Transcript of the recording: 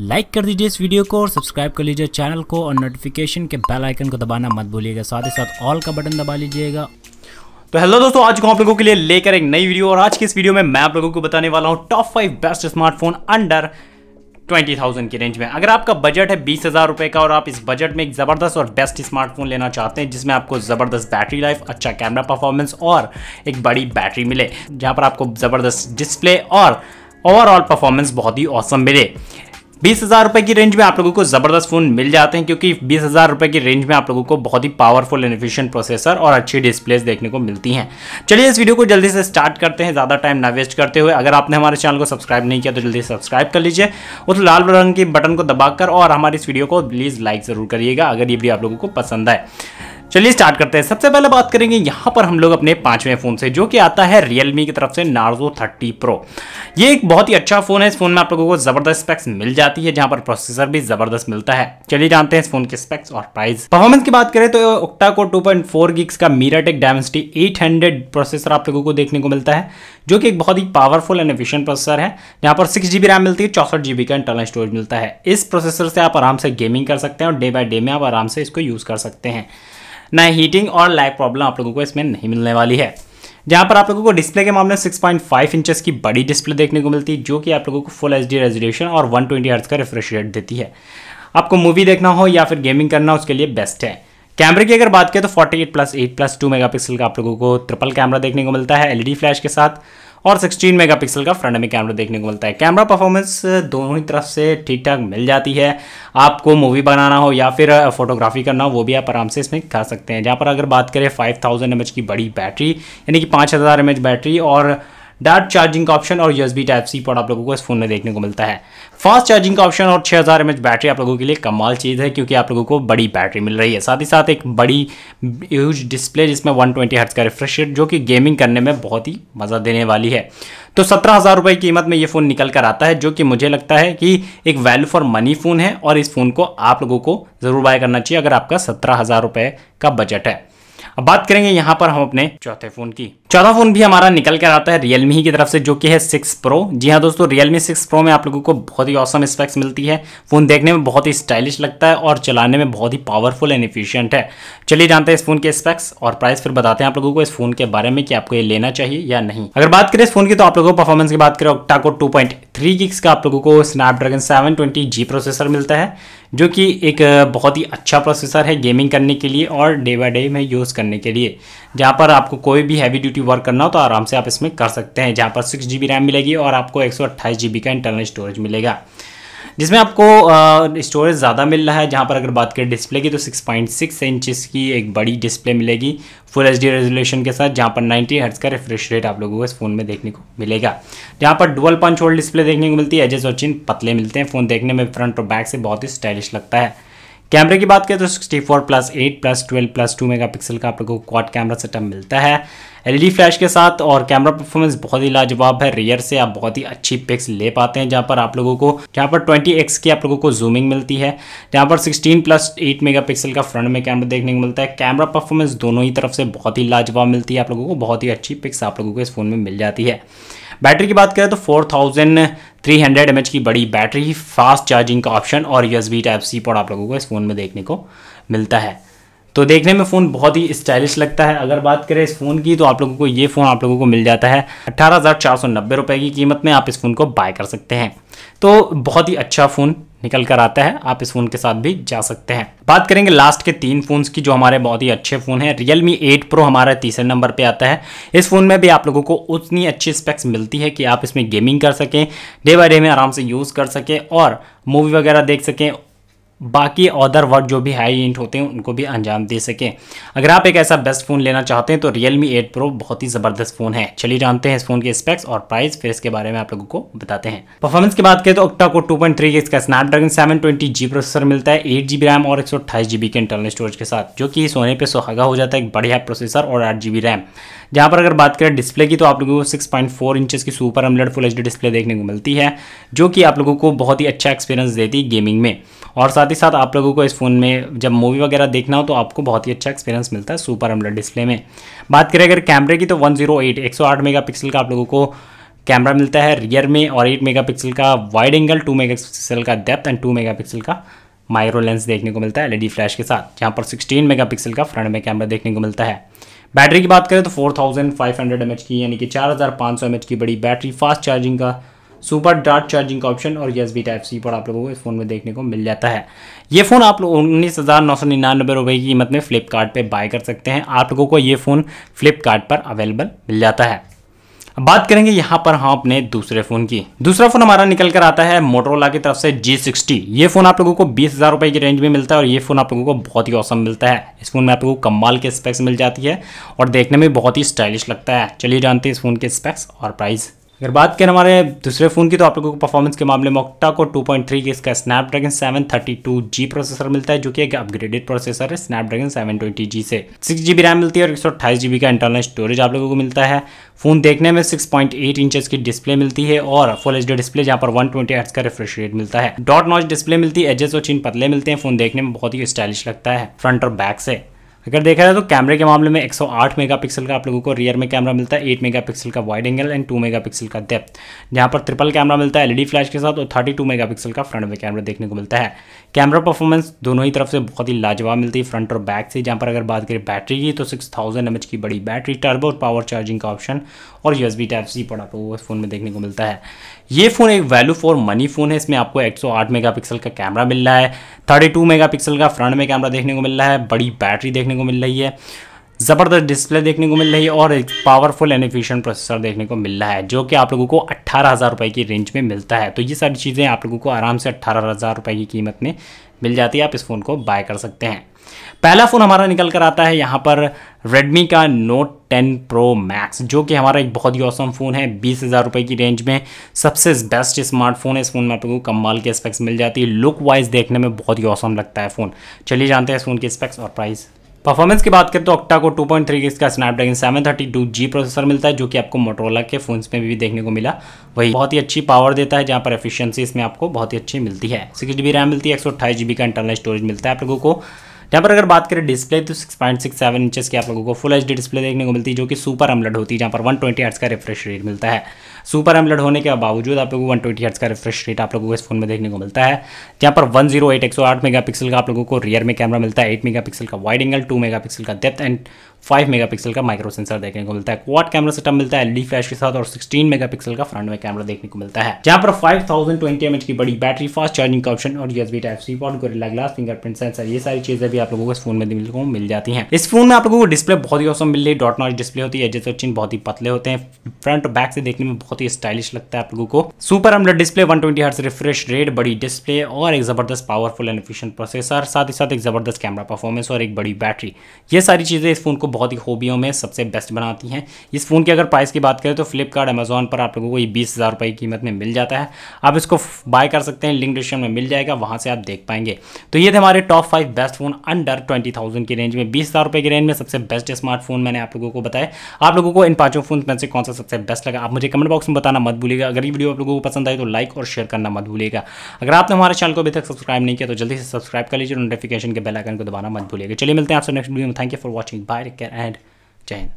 Like कर दीजिए इस वीडियो को और सब्सक्राइब कर लीजिए चैनल को और नोटिफिकेशन के बेल आइकन को दबाना मत भूलिएगा साथ ही साथ ऑल का बटन दबा लीजिएगा तो हेलो दोस्तों आज को आप लोगों के लिए लेकर एक नई वीडियो और आज की इस वीडियो में मैं आप लोगों को बताने वाला हूँ top five best smartphone under twenty thousand की रेंज में अगर आपका बजट है बीस हज़ार रुपये का और आप इस बजट में एक ज़बरदस्त और बेस्ट स्मार्टफोन लेना चाहते हैं जिसमें आपको ज़बरदस्त बैटरी लाइफ अच्छा कैमरा परफॉर्मेंस और एक बड़ी बैटरी मिले जहाँ पर आपको ज़बरदस्त डिस्प्ले और ओवरऑल परफॉर्मेंस बहुत ही औसम मिले बीस हज़ार रुपये की रेंज में आप लोगों को ज़बरदस्त फ़ोन मिल जाते हैं क्योंकि बीस हज़ार रुपये की रेंज में आप लोगों को बहुत ही पावरफुल एंड एफिशिएंट प्रोसेसर और अच्छी डिस्प्लेस देखने को मिलती हैं चलिए इस वीडियो को जल्दी से स्टार्ट करते हैं ज़्यादा टाइम ना वेस्ट करते हुए अगर आपने हमारे चैनल को सब्सक्राइब नहीं किया तो जल्दी सब्सक्राइब कर लीजिए उस लाल रंग के बटन को दबाकर और हमारी इस वीडियो को प्लीज़ लाइक ज़रूर करिएगा अगर ये वीडियो आप लोगों को पसंद आए चलिए स्टार्ट करते हैं सबसे पहले बात करेंगे यहाँ पर हम लोग अपने पांचवें फ़ोन से जो कि आता है रियलमी की तरफ से नार्जो 30 प्रो ये एक बहुत ही अच्छा फ़ोन है इस फ़ोन में आप लोगों को ज़बरदस्त स्पेक्स मिल जाती है जहाँ पर प्रोसेसर भी ज़बरदस्त मिलता है चलिए जानते हैं इस फोन के स्पेक्स और प्राइस परफॉर्मेंस की बात करें तो ओक्टा को टू पॉइंट का मीराटेक डायमेंसिटी एट प्रोसेसर आप लोगों को देखने को मिलता है जो कि एक बहुत ही पावरफुल एंड एफिशियंट प्रोसेसर है यहाँ पर सिक्स जी रैम मिलती है चौसठ जी का इंटरनल स्टोरेज मिलता है इस प्रोसेसर से आप आराम से गेमिंग कर सकते हैं और डे बाय डे में आप आराम से इसको यूज़ कर सकते हैं ना हीटिंग और लाइट प्रॉब्लम आप लोगों को इसमें नहीं मिलने वाली है जहाँ पर आप लोगों को डिस्प्ले के मामले में 6.5 इंचेस की बड़ी डिस्प्ले देखने को मिलती है जो कि आप लोगों को फुल एच रेजोल्यूशन और 120 हर्ट्ज का रिफ्रेश रेट देती है आपको मूवी देखना हो या फिर गेमिंग करना उसके लिए बेस्ट है कैमरे की अगर बात करें तो 48 eight plus eight plus two megapixel का आप लोगों को ट्रिपल कैमरा देखने को मिलता है एलईडी फ्लैश के साथ और 16 मेगापिक्सल का फ्रंट में कैमरा देखने को मिलता है कैमरा परफॉर्मेंस दोनों ही तरफ से ठीक ठाक मिल जाती है आपको मूवी बनाना हो या फिर फोटोग्राफी करना हो वो भी आप आराम से इसमें खा सकते हैं जहाँ पर अगर बात करें 5000 थाउजेंड की बड़ी बैटरी यानी कि 5000 हज़ार बैटरी और डार्ट चार्जिंग का ऑप्शन और यूएसबी टाइप सी पॉट आप लोगों को इस फोन में देखने को मिलता है फास्ट चार्जिंग का ऑप्शन और 6000 हज़ार बैटरी आप लोगों के लिए कमाल चीज़ है क्योंकि आप लोगों को बड़ी बैटरी मिल रही है साथ ही साथ एक बड़ी ह्यूज डिस्प्ले जिसमें 120 ट्वेंटी का रिफ्रेश रेट जो कि गेमिंग करने में बहुत ही मज़ा देने वाली है तो सत्रह हज़ार रुपये की कीमत में ये फ़ोन निकल कर आता है जो कि मुझे लगता है कि एक वैल्यू फॉर मनी फ़ोन है और इस फ़ोन को आप लोगों को ज़रूर बाय करना चाहिए अगर आपका सत्रह हज़ार रुपये का बजट है अब बात करेंगे यहाँ पर हम अपने चौथे फोन की चौथा फोन भी हमारा निकल कर आता है रियलमी ही की तरफ से जो कि है सिक्स प्रो जी हाँ दोस्तों रियलमी सिक्स प्रो में आप लोगों को बहुत ही औसम स्पेक्स मिलती है फोन देखने में बहुत ही स्टाइलिश लगता है और चलाने में बहुत ही पावरफुल एंड इफिशियंट है चलिए जानते हैं इस फोन के स्पेक्स और प्राइस फिर बताते हैं आप लोगों को इस फोन के बारे में कि आपको ये लेना चाहिए या नहीं अगर बात करें इस फोन की तो आप लोगों को परफॉर्मेंस की बात करें टाको को टू थ्री गिग्स का आप लोगों को Snapdragon seven twenty G processor मिलता है जो कि एक बहुत ही अच्छा प्रोसेसर है गेमिंग करने के लिए और डे बाय डे में यूज़ करने के लिए जहाँ पर आपको कोई भी हैवी ड्यूटी वर्क करना हो तो आराम से आप इसमें कर सकते हैं जहाँ पर सिक्स जी रैम मिलेगी और आपको एक सौ का इंटरनल स्टोरेज मिलेगा जिसमें आपको स्टोरेज ज़्यादा मिल रहा है जहाँ पर अगर बात करें डिस्प्ले की तो 6.6 पॉइंट इंचज़ की एक बड़ी डिस्प्ले मिलेगी फुल एच डी रेजोल्यूशन के साथ जहाँ पर 90 हर्ट्स का रिफ्रेश रेट आप लोगों को इस फ़ोन में देखने को मिलेगा जहाँ पर डुअल पंच होल्ड डिस्प्ले देखने को मिलती है एजेस और चिन पतले मिलते हैं फ़ोन देखने में फ्रंट और बैक से बहुत ही स्टाइलिश लगता है कैमरे की बात करें तो 64 प्लस 8 प्लस 12 प्लस 2 मेगापिक्सल का आप लोगों को क्वाड कैमरा सेटअप मिलता है एलईडी फ्लैश e के साथ और कैमरा परफॉर्मेंस बहुत ही लाजवाब है रियर से आप बहुत ही अच्छी पिक्स ले पाते हैं जहाँ पर आप लोगों को जहाँ पर 20x की आप लोगों को जूमिंग मिलती है जहाँ पर 16 प्लस 8 मेगापिक्सल का फ्रंट में कैमरा देखने को मिलता है कैमरा परफॉर्मेंस दोनों ही तरफ से बहुत ही लाजवाब मिलती है आप लोगों को बहुत ही अच्छी पिक्स आप लोगों को इस फ़ोन में मिल जाती है बैटरी की बात करें तो four thousand three hundred M H की बड़ी बैटरी फास्ट चार्जिंग का ऑप्शन और US B type C port आप लोगों को इस फ़ोन में देखने को मिलता है तो देखने में फ़ोन बहुत ही स्टाइलिश लगता है अगर बात करें इस फ़ोन की तो आप लोगों को ये फ़ोन आप लोगों को मिल जाता है अट्ठारह हज़ार चार सौ नब्बे रुपये की कीमत में आप इस फ़ोन को बाय कर सकते हैं तो बहुत ही अच्छा फ़ोन निकल कर आता है आप इस फ़ोन के साथ भी जा सकते हैं बात करेंगे लास्ट के तीन फ़ोन की जो हमारे बहुत ही अच्छे फ़ोन हैं मी 8 प्रो हमारा तीसरे नंबर पे आता है इस फ़ोन में भी आप लोगों को उतनी अच्छी स्पेक्स मिलती है कि आप इसमें गेमिंग कर सकें डे बाय डे में आराम से यूज़ कर सकें और मूवी वगैरह देख सकें बाकी अदर वर्क जो भी हाई एंड होते हैं उनको भी अंजाम दे सकें अगर आप एक ऐसा बेस्ट फ़ोन लेना चाहते हैं तो रियलमी 8 प्रो बहुत ही ज़बरदस्त फ़ोन है चलिए जानते हैं इस फोन के स्पेक्स और प्राइस फिर इसके बारे में आप लोगों को बताते हैं परफॉर्मेंस की बात करें तो ओक्टा को 2.3 पॉइंट इसका स्नैपड्रैगन जी प्रोसेसर मिलता है एट रैम और एक सौ के इंटरनल स्टोरेज के साथ जो कि सोने पर सुहागा हो जाता है एक बढ़िया प्रोसेसर और आठ रैम जहाँ पर अगर बात करें डिस्प्ले की तो आप लोगों को सिक्स पॉइंट फोर इंचज़ की super AMOLED full H display देखने को मिलती है जो कि आप लोगों को बहुत ही अच्छा एक्सपीरियंस देती है गेमिंग में और साथ ही साथ आप लोगों को इस फ़ोन में जब मूवी वगैरह देखना हो तो आपको बहुत ही अच्छा एक्सपीरियंस मिलता है सुपर अमलेट डिस्प्ले में बात करें अगर कैमरे की तो वन जीरो एट एक सौ आठ मेगा पिक्सल का आप लोगों को कैमरा मिलता है रियर में और 8 मेगापिक्सल का वाइड एंगल 2 मेगापिक्सल का डेप्थ एंड 2 मेगापिक्सल का माइक्रो लेंस देखने को मिलता है एलईडी फ्लैश e के साथ जहाँ पर 16 मेगापिक्सल का फ्रंट में कैमरा देखने को मिलता है बैटरी की बात करें तो 4500 थाउजेंड फाइव की यानी कि 4500 हज़ार की बड़ी बैटरी फास्ट चार्जिंग का सुपर डार्ट चार्जिंग का ऑप्शन और यस बी टाइप सी पर आप लोगों को इस फ़ोन में देखने को मिल जाता है ये फ़ोन आप लोग उन्नीस हज़ार नौ सौ निन्यानबे रुपये की कीमत में फ्लिपकार्ट बाय कर सकते हैं आप लोगों को ये फ़ोन फ्लिपकार्ट पर अवेलेबल मिल जाता है बात करेंगे यहाँ पर हम अपने दूसरे फोन की दूसरा फोन हमारा निकल कर आता है मोटरोला की तरफ से जी सिक्सटी ये फोन आप लोगों को बीस हजार रुपए की रेंज में मिलता है और ये फोन आप लोगों को बहुत ही औसम मिलता है इस फोन में आप लोगों को कमाल के स्पेक्स मिल जाती है और देखने में बहुत ही स्टाइलिश लगता है चलिए जानते हैं इस फोन के स्पेक्स और प्राइस अगर बात करें हमारे दूसरे फ़ोन की तो आप लोगों को परफॉर्मेंस के मामले में ऑक्टा को 2.3 पॉइंट थ्री के इसका स्नैपड्रैगन 732 जी प्रोसेसर मिलता है जो कि एक अपग्रेडेड प्रोसेसर है स्नैपड्रैगन 720 जी से सिक्स जी रैम मिलती है और एक सौ का इंटरनल स्टोरेज आप लोगों को मिलता है फ़ोन देखने में 6.8 पॉइंट की डिस्प्ले मिलती है और फुल एच डिस्प्ले जहाँ पर वन ट्वेंटी का रिफ्रेश रेट मिलता है डॉट नॉच डिस्प्ले मिलती है एजेस और चिन पतले मिलते हैं फ़ोन देखने में बहुत ही स्टाइलिश लगता है फ्रंट और बैक से अगर देखा जाए तो कैमरे के मामले में 108 मेगापिक्सल का आप लोगों को रियर में कैमरा मिलता है 8 मेगापिक्सल का वाइड एंगल एंड 2 मेगापिक्सल का डेप्थ जहाँ पर ट्रिपल कैमरा मिलता है एलईडी फ्लैश के साथ और 32 मेगापिक्सल का फ्रंट में कैमरा देखने को मिलता है कैमरा परफॉर्मेंस दोनों ही तरफ से बहुत ही लाजवाब मिलती है फ्रंट और बैक से जहाँ पर अगर बात करें बैटरी की तो सिक्स थाउजेंड की बड़ी बैटरी टर्ब और पावर चार्जिंग का ऑप्शन और यूएसबी टाइप सी पर आप लोगों को फ़ोन में देखने को मिलता है ये फ़ोन एक वैल्यू फॉर मनी फ़ोन है इसमें आपको 108 मेगापिक्सल का कैमरा मिल रहा है 32 मेगापिक्सल का फ्रंट में कैमरा देखने को मिल रहा है बड़ी बैटरी देखने को मिल रही है ज़बरदस्त डिस्प्ले देखने को मिल रही है और एक पावरफुल एंड एफिशिएंट प्रोसेसर देखने को मिल रहा है जो कि आप लोगों को अट्ठारह हज़ार रुपये की रेंज में मिलता है तो ये सारी चीज़ें आप लोगों को आराम से अट्ठारह हज़ार रुपये की कीमत में मिल जाती है आप इस फ़ोन को बाय कर सकते हैं पहला फ़ोन हमारा निकल कर आता है यहाँ पर रेडमी का नोट टेन प्रो मैक्स जो कि हमारा एक बहुत ही औसम फ़ोन है बीस हज़ार रुपये की रेंज में सबसे बेस्ट स्मार्टफोन है इस फ़ोन में आप लोगों को कमाल के स्पेक्स मिल जाती है लुक वाइज देखने में बहुत ही औसम लगता है फ़ोन चलिए जानते हैं इस फ़ोन के स्पेक्स और प्राइस परफॉर्मेंस की बात करें तो ऑक्टा को 2.3 पॉइंट इसका स्नैपड्रैगन जी प्रोसेसर मिलता है जो कि आपको मोटोरोला के फोन्स में भी देखने को मिला वही बहुत ही अच्छी पावर देता है जहां पर एफिशिएंसी इसमें आपको बहुत ही अच्छी मिलती है सिक्स जी रैम मिलती है एक का इंटरनल स्टोरेज मिलता है आप लोगों को यहाँ पर अगर बात करें डिस्प्ले तो 6.67 इंचेस की आप लोगों को फुल एच डिस्प्ले देखने को मिलती है जो कि सुपर एमलेट होती है जहाँ पर 120 ट्वेंटी का रिफ्रेश रेट मिलता है सुपर एमलेट होने के बावजूद आप लोगों को 120 ट्वेंटी का रिफ्रेश रेट आप लोगों को इस फोन में देखने को मिलता है जहाँ पर वन जीरो एट का आप लोगों को रियर में कैमरा मिलता है एट मेगा का वाइड एंगल टू मेगा का डेप्थ एंड 5 मेगापिक्सल का माइक्रो सेंसर देखने को मिलता है क्वाड कैमरा सेटअप मिलता है एलडी फ्लैश के साथ और 16 मेगापिक्सल का फ्रंट में कैमरा देखने को मिलता है जहां पर 5020 एमएच की बड़ी बैटरी फास्ट चार्जिंग का ऑप्शन और USB type C port Gorilla glass fingerprint sensor ये सारी चीजें भी आप लोगों को इस फोन में मिल जाती है इस फोन में आप लोगों को डिस्प्ले बहुत ही औसम मिल रही है डॉट नॉट डिस्प्ले होती है एजेस चिन्ह बहुत ही पतले होते हैं फ्रंट और बैक से देखने में बहुत ही स्टाइलिश लगता है आप लोगों को super AMOLED display one twenty refresh rate बड़ी डिस्प्ले और एक जबरदस्त पावरफुल एंड एफिशिएंट प्रोसेसर साथ ही साथ एक जबरदस्त कैमरा परफॉर्मेंस और एक बड़ी बैटरी ये सारी चीजें इस फोन को बहुत ही खूबियों में सबसे बेस्ट बनाती हैं इस फ़ोन की अगर प्राइस की बात करें तो फ्लिपकार्ट अमेज़ॉन पर आप लोगों को ये बीस हज़ार रुपये की कीमत में मिल जाता है आप इसको बाय कर सकते हैं लिंक डिस्क्रिप्शन में मिल जाएगा वहाँ से आप देख पाएंगे तो ये थे हमारे top five best phone under twenty thousand की रेंज में बीस हज़ार रुपये की रेंज में सबसे बेस्ट स्मार्टफोन मैंने आप लोगों को बताया आप लोगों को इन पाँचों फोन में से कौन सा सबसे बेस्ट लगा आप मुझे कमेंट बॉक्स में बताना मत भूलिएगा अगर ये वीडियो आप लोगों को पसंद आए तो लाइक और शेयर करना मत भूलिएगा अगर आपने हमारे चैनल को अभी तक सब्सक्राइब नहीं किया तो जल्दी से सब्सक्राइब कर लीजिए नोटिफिकेशन के बेल आइकन को दबाना मत भूलिएगा चलिए मिलते हैं आपसे नेक्स्ट वीडियो में thank you for watching bye get add Jane.